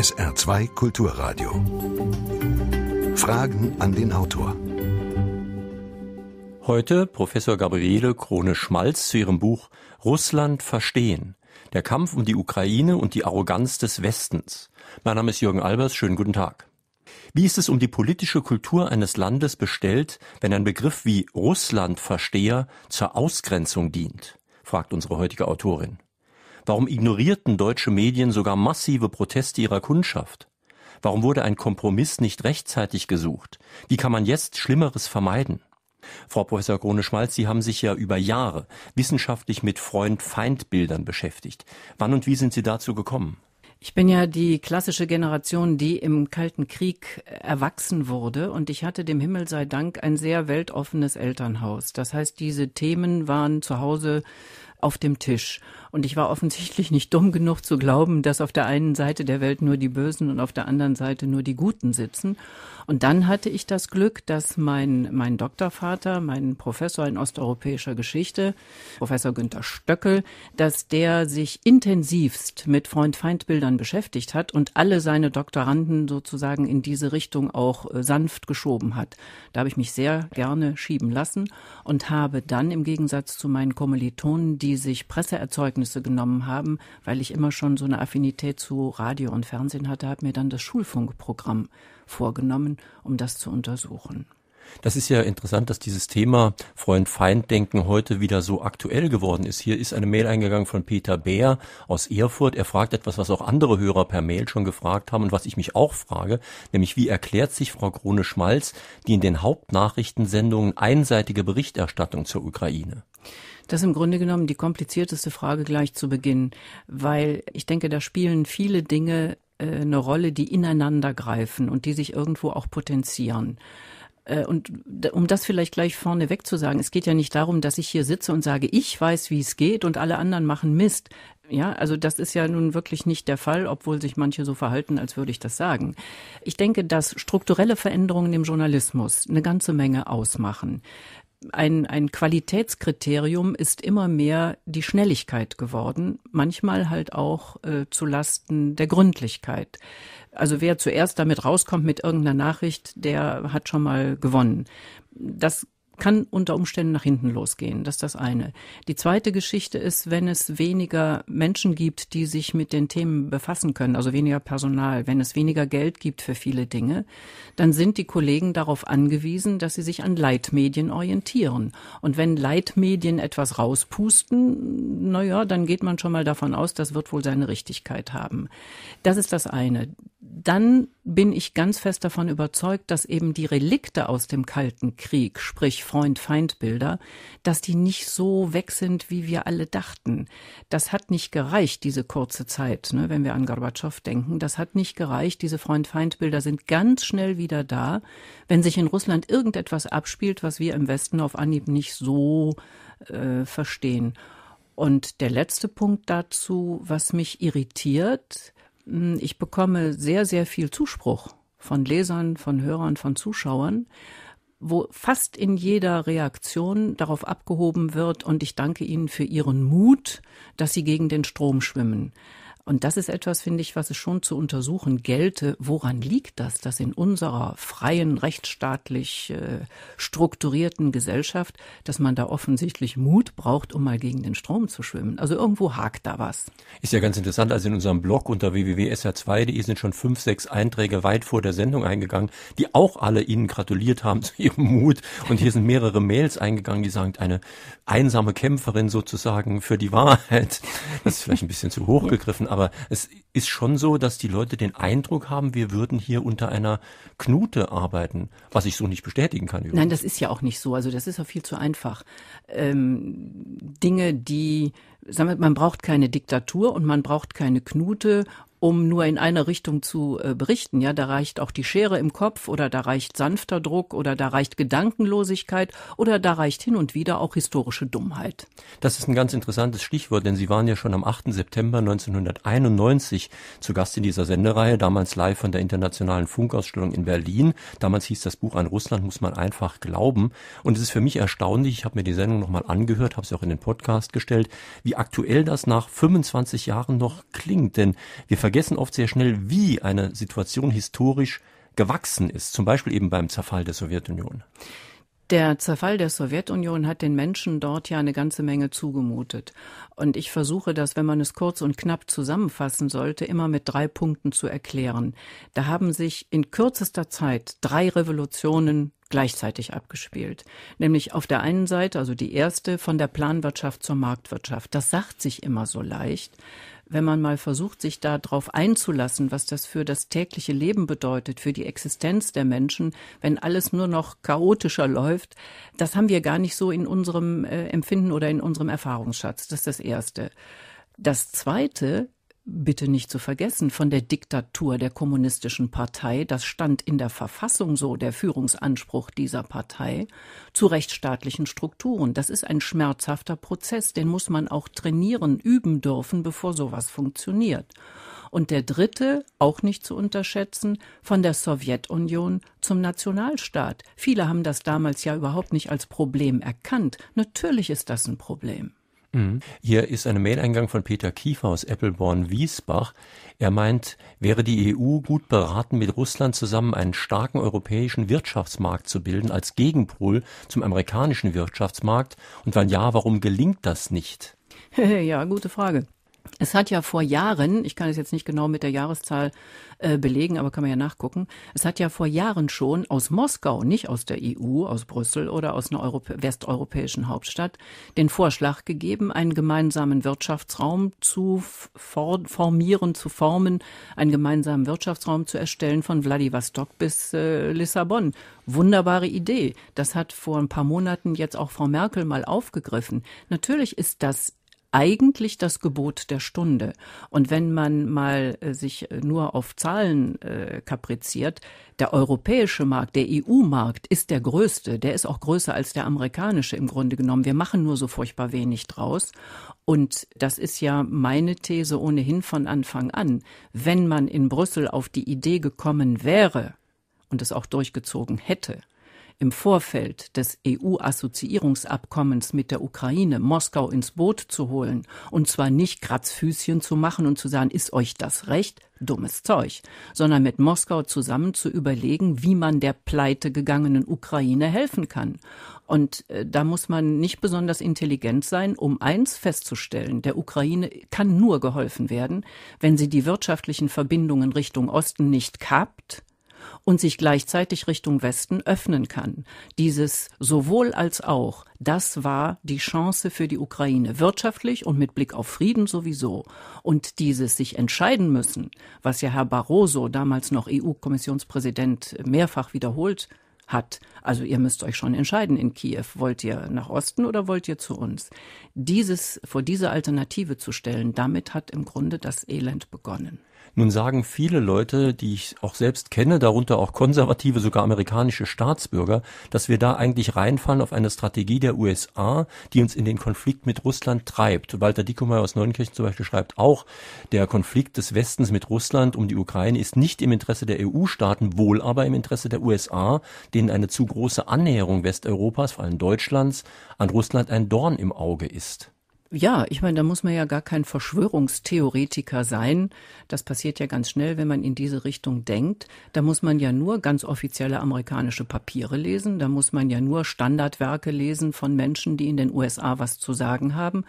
SR2 Kulturradio. Fragen an den Autor. Heute Professor Gabriele Krone-Schmalz zu ihrem Buch Russland verstehen. Der Kampf um die Ukraine und die Arroganz des Westens. Mein Name ist Jürgen Albers. Schönen guten Tag. Wie ist es um die politische Kultur eines Landes bestellt, wenn ein Begriff wie Russlandversteher zur Ausgrenzung dient? fragt unsere heutige Autorin. Warum ignorierten deutsche Medien sogar massive Proteste ihrer Kundschaft? Warum wurde ein Kompromiss nicht rechtzeitig gesucht? Wie kann man jetzt Schlimmeres vermeiden? Frau Professor Krone-Schmalz, Sie haben sich ja über Jahre wissenschaftlich mit Freund-Feind-Bildern beschäftigt. Wann und wie sind Sie dazu gekommen? Ich bin ja die klassische Generation, die im Kalten Krieg erwachsen wurde und ich hatte dem Himmel sei Dank ein sehr weltoffenes Elternhaus. Das heißt, diese Themen waren zu Hause auf dem Tisch. Und ich war offensichtlich nicht dumm genug zu glauben, dass auf der einen Seite der Welt nur die Bösen und auf der anderen Seite nur die Guten sitzen. Und dann hatte ich das Glück, dass mein, mein Doktorvater, mein Professor in osteuropäischer Geschichte, Professor Günther Stöckel, dass der sich intensivst mit Freund-Feind-Bildern beschäftigt hat und alle seine Doktoranden sozusagen in diese Richtung auch äh, sanft geschoben hat. Da habe ich mich sehr gerne schieben lassen und habe dann im Gegensatz zu meinen Kommilitonen, die sich Presse erzeugen Zeugnisse genommen haben, weil ich immer schon so eine Affinität zu Radio und Fernsehen hatte, habe mir dann das Schulfunkprogramm vorgenommen, um das zu untersuchen. Das ist ja interessant, dass dieses Thema Freund-Feind-Denken heute wieder so aktuell geworden ist. Hier ist eine Mail eingegangen von Peter Bär aus Erfurt. Er fragt etwas, was auch andere Hörer per Mail schon gefragt haben und was ich mich auch frage, nämlich wie erklärt sich Frau Krone-Schmalz die in den Hauptnachrichtensendungen einseitige Berichterstattung zur Ukraine? Das ist im Grunde genommen die komplizierteste Frage gleich zu Beginn, weil ich denke, da spielen viele Dinge äh, eine Rolle, die ineinander greifen und die sich irgendwo auch potenzieren. Äh, und um das vielleicht gleich vorneweg zu sagen, es geht ja nicht darum, dass ich hier sitze und sage, ich weiß, wie es geht und alle anderen machen Mist. Ja, also das ist ja nun wirklich nicht der Fall, obwohl sich manche so verhalten, als würde ich das sagen. Ich denke, dass strukturelle Veränderungen im Journalismus eine ganze Menge ausmachen ein, ein Qualitätskriterium ist immer mehr die Schnelligkeit geworden, manchmal halt auch äh, zu Lasten der Gründlichkeit. Also wer zuerst damit rauskommt mit irgendeiner Nachricht, der hat schon mal gewonnen. Das kann unter Umständen nach hinten losgehen. Das ist das eine. Die zweite Geschichte ist, wenn es weniger Menschen gibt, die sich mit den Themen befassen können, also weniger Personal, wenn es weniger Geld gibt für viele Dinge, dann sind die Kollegen darauf angewiesen, dass sie sich an Leitmedien orientieren. Und wenn Leitmedien etwas rauspusten, naja, dann geht man schon mal davon aus, das wird wohl seine Richtigkeit haben. Das ist das eine. Dann bin ich ganz fest davon überzeugt, dass eben die Relikte aus dem Kalten Krieg, sprich Freund-Feind-Bilder, dass die nicht so weg sind, wie wir alle dachten. Das hat nicht gereicht, diese kurze Zeit, ne, wenn wir an Gorbatschow denken. Das hat nicht gereicht. Diese Freund-Feind-Bilder sind ganz schnell wieder da, wenn sich in Russland irgendetwas abspielt, was wir im Westen auf Anhieb nicht so äh, verstehen. Und der letzte Punkt dazu, was mich irritiert, hm, ich bekomme sehr, sehr viel Zuspruch von Lesern, von Hörern, von Zuschauern, wo fast in jeder Reaktion darauf abgehoben wird, und ich danke Ihnen für Ihren Mut, dass Sie gegen den Strom schwimmen. Und das ist etwas, finde ich, was es schon zu untersuchen gelte. Woran liegt das, dass in unserer freien, rechtsstaatlich äh, strukturierten Gesellschaft, dass man da offensichtlich Mut braucht, um mal gegen den Strom zu schwimmen? Also irgendwo hakt da was. Ist ja ganz interessant. Also in unserem Blog unter www.sr2.de sind schon fünf, sechs Einträge weit vor der Sendung eingegangen, die auch alle Ihnen gratuliert haben zu Ihrem Mut. Und hier sind mehrere Mails eingegangen, die sagen, eine einsame Kämpferin sozusagen für die Wahrheit. Das ist vielleicht ein bisschen zu hoch gegriffen, aber aber es ist schon so, dass die Leute den Eindruck haben, wir würden hier unter einer Knute arbeiten, was ich so nicht bestätigen kann. Übrigens. Nein, das ist ja auch nicht so. Also das ist ja viel zu einfach. Ähm, Dinge, die, sagen wir, man braucht keine Diktatur und man braucht keine Knute um nur in einer Richtung zu äh, berichten. Ja, da reicht auch die Schere im Kopf oder da reicht sanfter Druck oder da reicht Gedankenlosigkeit oder da reicht hin und wieder auch historische Dummheit. Das ist ein ganz interessantes Stichwort, denn Sie waren ja schon am 8. September 1991 zu Gast in dieser Sendereihe, damals live von der Internationalen Funkausstellung in Berlin. Damals hieß das Buch An Russland muss man einfach glauben. Und es ist für mich erstaunlich, ich habe mir die Sendung nochmal angehört, habe sie auch in den Podcast gestellt, wie aktuell das nach 25 Jahren noch klingt. Denn wir vergessen oft sehr schnell, wie eine Situation historisch gewachsen ist, zum Beispiel eben beim Zerfall der Sowjetunion. Der Zerfall der Sowjetunion hat den Menschen dort ja eine ganze Menge zugemutet. Und ich versuche das, wenn man es kurz und knapp zusammenfassen sollte, immer mit drei Punkten zu erklären. Da haben sich in kürzester Zeit drei Revolutionen gleichzeitig abgespielt. Nämlich auf der einen Seite, also die erste, von der Planwirtschaft zur Marktwirtschaft. Das sagt sich immer so leicht wenn man mal versucht, sich darauf einzulassen, was das für das tägliche Leben bedeutet, für die Existenz der Menschen, wenn alles nur noch chaotischer läuft, das haben wir gar nicht so in unserem äh, Empfinden oder in unserem Erfahrungsschatz. Das ist das Erste. Das Zweite Bitte nicht zu vergessen, von der Diktatur der Kommunistischen Partei, das stand in der Verfassung so, der Führungsanspruch dieser Partei, zu rechtsstaatlichen Strukturen. Das ist ein schmerzhafter Prozess, den muss man auch trainieren, üben dürfen, bevor sowas funktioniert. Und der dritte, auch nicht zu unterschätzen, von der Sowjetunion zum Nationalstaat. Viele haben das damals ja überhaupt nicht als Problem erkannt. Natürlich ist das ein Problem. Mhm. Hier ist eine Mail-Eingang von Peter Kiefer aus Eppelborn-Wiesbach. Er meint, wäre die EU gut beraten, mit Russland zusammen einen starken europäischen Wirtschaftsmarkt zu bilden als Gegenpol zum amerikanischen Wirtschaftsmarkt? Und wenn ja, warum gelingt das nicht? ja, gute Frage. Es hat ja vor Jahren, ich kann es jetzt nicht genau mit der Jahreszahl äh, belegen, aber kann man ja nachgucken, es hat ja vor Jahren schon aus Moskau, nicht aus der EU, aus Brüssel oder aus einer Europä westeuropäischen Hauptstadt, den Vorschlag gegeben, einen gemeinsamen Wirtschaftsraum zu for formieren, zu formen, einen gemeinsamen Wirtschaftsraum zu erstellen von Vladivostok bis äh, Lissabon. Wunderbare Idee. Das hat vor ein paar Monaten jetzt auch Frau Merkel mal aufgegriffen. Natürlich ist das eigentlich das Gebot der Stunde. Und wenn man mal äh, sich äh, nur auf Zahlen äh, kapriziert, der europäische Markt, der EU-Markt ist der größte. Der ist auch größer als der amerikanische im Grunde genommen. Wir machen nur so furchtbar wenig draus. Und das ist ja meine These ohnehin von Anfang an. Wenn man in Brüssel auf die Idee gekommen wäre und es auch durchgezogen hätte, im Vorfeld des EU-Assoziierungsabkommens mit der Ukraine Moskau ins Boot zu holen und zwar nicht Kratzfüßchen zu machen und zu sagen, ist euch das recht? Dummes Zeug, sondern mit Moskau zusammen zu überlegen, wie man der pleite gegangenen Ukraine helfen kann. Und äh, da muss man nicht besonders intelligent sein, um eins festzustellen, der Ukraine kann nur geholfen werden, wenn sie die wirtschaftlichen Verbindungen Richtung Osten nicht kappt, und sich gleichzeitig Richtung Westen öffnen kann. Dieses sowohl als auch, das war die Chance für die Ukraine, wirtschaftlich und mit Blick auf Frieden sowieso. Und dieses sich entscheiden müssen, was ja Herr Barroso, damals noch EU-Kommissionspräsident, mehrfach wiederholt hat. Also ihr müsst euch schon entscheiden in Kiew. Wollt ihr nach Osten oder wollt ihr zu uns? Dieses, vor diese Alternative zu stellen, damit hat im Grunde das Elend begonnen. Nun sagen viele Leute, die ich auch selbst kenne, darunter auch konservative, sogar amerikanische Staatsbürger, dass wir da eigentlich reinfallen auf eine Strategie der USA, die uns in den Konflikt mit Russland treibt. Walter Dickemeyer aus Neunkirchen zum Beispiel schreibt auch, der Konflikt des Westens mit Russland um die Ukraine ist nicht im Interesse der EU-Staaten, wohl aber im Interesse der USA, denen eine zu große Annäherung Westeuropas, vor allem Deutschlands, an Russland ein Dorn im Auge ist. Ja, ich meine, da muss man ja gar kein Verschwörungstheoretiker sein. Das passiert ja ganz schnell, wenn man in diese Richtung denkt. Da muss man ja nur ganz offizielle amerikanische Papiere lesen. Da muss man ja nur Standardwerke lesen von Menschen, die in den USA was zu sagen haben.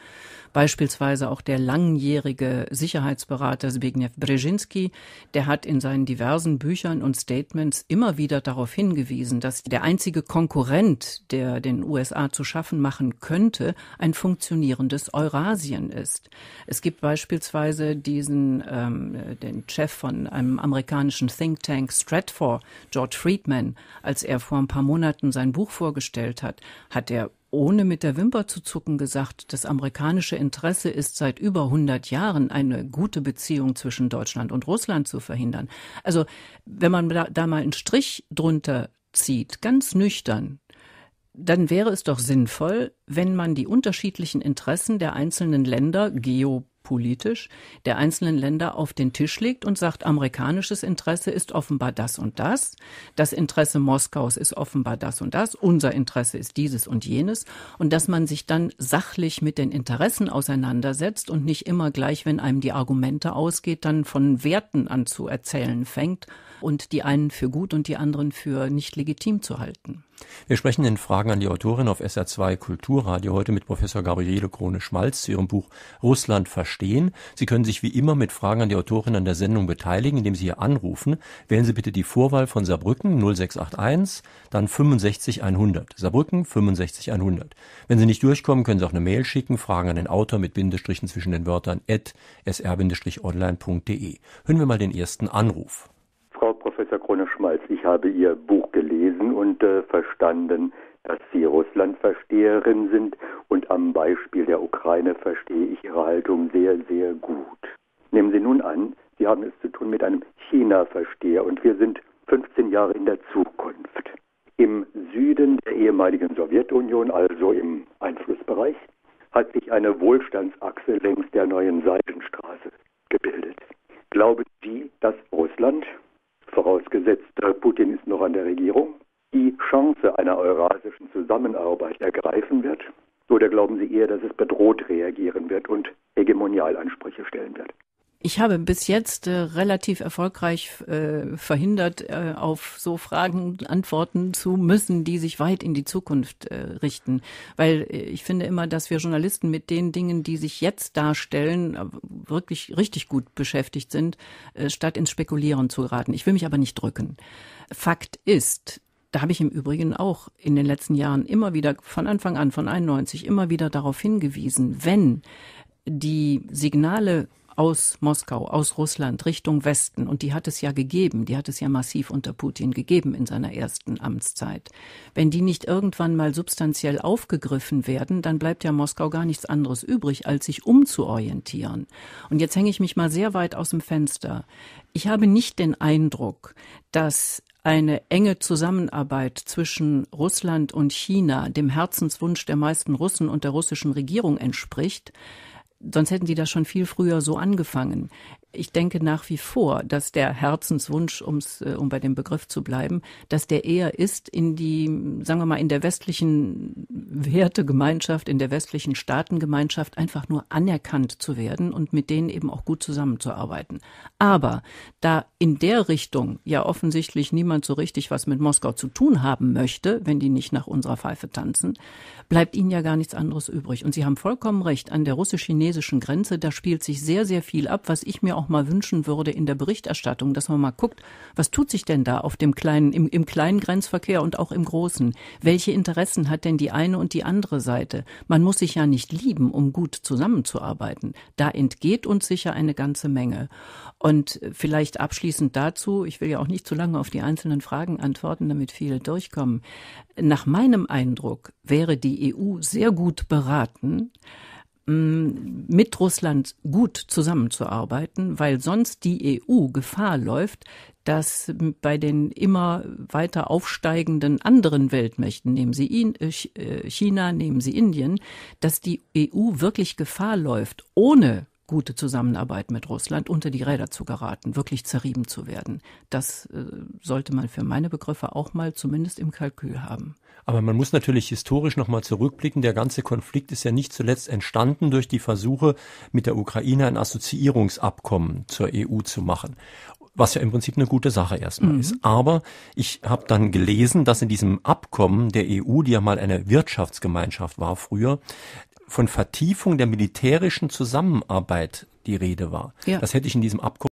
Beispielsweise auch der langjährige Sicherheitsberater Zbigniew Brzezinski, der hat in seinen diversen Büchern und Statements immer wieder darauf hingewiesen, dass der einzige Konkurrent, der den USA zu schaffen machen könnte, ein funktionierendes Eurasien ist. Es gibt beispielsweise diesen, ähm, äh, den Chef von einem amerikanischen Think Tank Stratfor, George Friedman, als er vor ein paar Monaten sein Buch vorgestellt hat, hat er ohne mit der Wimper zu zucken gesagt, das amerikanische Interesse ist seit über 100 Jahren, eine gute Beziehung zwischen Deutschland und Russland zu verhindern. Also wenn man da, da mal einen Strich drunter zieht, ganz nüchtern, dann wäre es doch sinnvoll, wenn man die unterschiedlichen Interessen der einzelnen Länder geopolitisch der einzelnen Länder auf den Tisch legt und sagt, amerikanisches Interesse ist offenbar das und das, das Interesse Moskaus ist offenbar das und das, unser Interesse ist dieses und jenes, und dass man sich dann sachlich mit den Interessen auseinandersetzt und nicht immer gleich, wenn einem die Argumente ausgeht, dann von Werten an zu erzählen fängt und die einen für gut und die anderen für nicht legitim zu halten. Wir sprechen in Fragen an die Autorin auf SR2 Kulturradio heute mit Professor Gabriele Krone-Schmalz zu ihrem Buch Russland verstehen. Sie können sich wie immer mit Fragen an die Autorin an der Sendung beteiligen, indem Sie hier anrufen. Wählen Sie bitte die Vorwahl von Saarbrücken 0681, dann 65100. Saarbrücken 65100. Wenn Sie nicht durchkommen, können Sie auch eine Mail schicken, Fragen an den Autor mit Bindestrichen zwischen den Wörtern at sr-online.de. Hören wir mal den ersten Anruf. Professor Krone-Schmalz, ich habe Ihr Buch gelesen und äh, verstanden, dass Sie Russlandversteherin sind und am Beispiel der Ukraine verstehe ich Ihre Haltung sehr, sehr gut. Nehmen Sie nun an, Sie haben es zu tun mit einem China-Versteher und wir sind 15 Jahre in der Zukunft. Im Süden der ehemaligen Sowjetunion, also im Einflussbereich, hat sich eine Wohlstandsachse längs der neuen Seidenstraße gebildet. Glauben Sie, noch an der Regierung, die Chance einer eurasischen Zusammenarbeit ergreifen wird? Oder glauben Sie eher, dass es bedroht reagieren wird und ich habe bis jetzt äh, relativ erfolgreich äh, verhindert, äh, auf so Fragen antworten zu müssen, die sich weit in die Zukunft äh, richten. Weil äh, ich finde immer, dass wir Journalisten mit den Dingen, die sich jetzt darstellen, äh, wirklich richtig gut beschäftigt sind, statt ins Spekulieren zu geraten. Ich will mich aber nicht drücken. Fakt ist, da habe ich im Übrigen auch in den letzten Jahren immer wieder, von Anfang an, von 91, immer wieder darauf hingewiesen, wenn die Signale aus Moskau, aus Russland Richtung Westen. Und die hat es ja gegeben, die hat es ja massiv unter Putin gegeben in seiner ersten Amtszeit. Wenn die nicht irgendwann mal substanziell aufgegriffen werden, dann bleibt ja Moskau gar nichts anderes übrig, als sich umzuorientieren. Und jetzt hänge ich mich mal sehr weit aus dem Fenster. Ich habe nicht den Eindruck, dass eine enge Zusammenarbeit zwischen Russland und China dem Herzenswunsch der meisten Russen und der russischen Regierung entspricht, Sonst hätten die das schon viel früher so angefangen ich denke nach wie vor, dass der Herzenswunsch, ums, äh, um bei dem Begriff zu bleiben, dass der eher ist, in die, sagen wir mal, in der westlichen Wertegemeinschaft, in der westlichen Staatengemeinschaft einfach nur anerkannt zu werden und mit denen eben auch gut zusammenzuarbeiten. Aber da in der Richtung ja offensichtlich niemand so richtig was mit Moskau zu tun haben möchte, wenn die nicht nach unserer Pfeife tanzen, bleibt ihnen ja gar nichts anderes übrig. Und Sie haben vollkommen recht, an der russisch-chinesischen Grenze, da spielt sich sehr, sehr viel ab, was ich mir auch auch mal wünschen würde in der Berichterstattung, dass man mal guckt, was tut sich denn da auf dem kleinen, im, im kleinen Grenzverkehr und auch im großen? Welche Interessen hat denn die eine und die andere Seite? Man muss sich ja nicht lieben, um gut zusammenzuarbeiten. Da entgeht uns sicher eine ganze Menge. Und vielleicht abschließend dazu, ich will ja auch nicht zu lange auf die einzelnen Fragen antworten, damit viele durchkommen. Nach meinem Eindruck wäre die EU sehr gut beraten, Mm, mit Russland gut zusammenzuarbeiten, weil sonst die EU Gefahr läuft, dass bei den immer weiter aufsteigenden anderen Weltmächten, nehmen Sie äh, äh, China, nehmen Sie Indien, dass die EU wirklich Gefahr läuft, ohne gute Zusammenarbeit mit Russland unter die Räder zu geraten, wirklich zerrieben zu werden. Das äh, sollte man für meine Begriffe auch mal zumindest im Kalkül haben. Aber man muss natürlich historisch nochmal zurückblicken. Der ganze Konflikt ist ja nicht zuletzt entstanden durch die Versuche, mit der Ukraine ein Assoziierungsabkommen zur EU zu machen was ja im Prinzip eine gute Sache erstmal mhm. ist. Aber ich habe dann gelesen, dass in diesem Abkommen der EU, die ja mal eine Wirtschaftsgemeinschaft war früher, von Vertiefung der militärischen Zusammenarbeit die Rede war. Ja. Das hätte ich in diesem Abkommen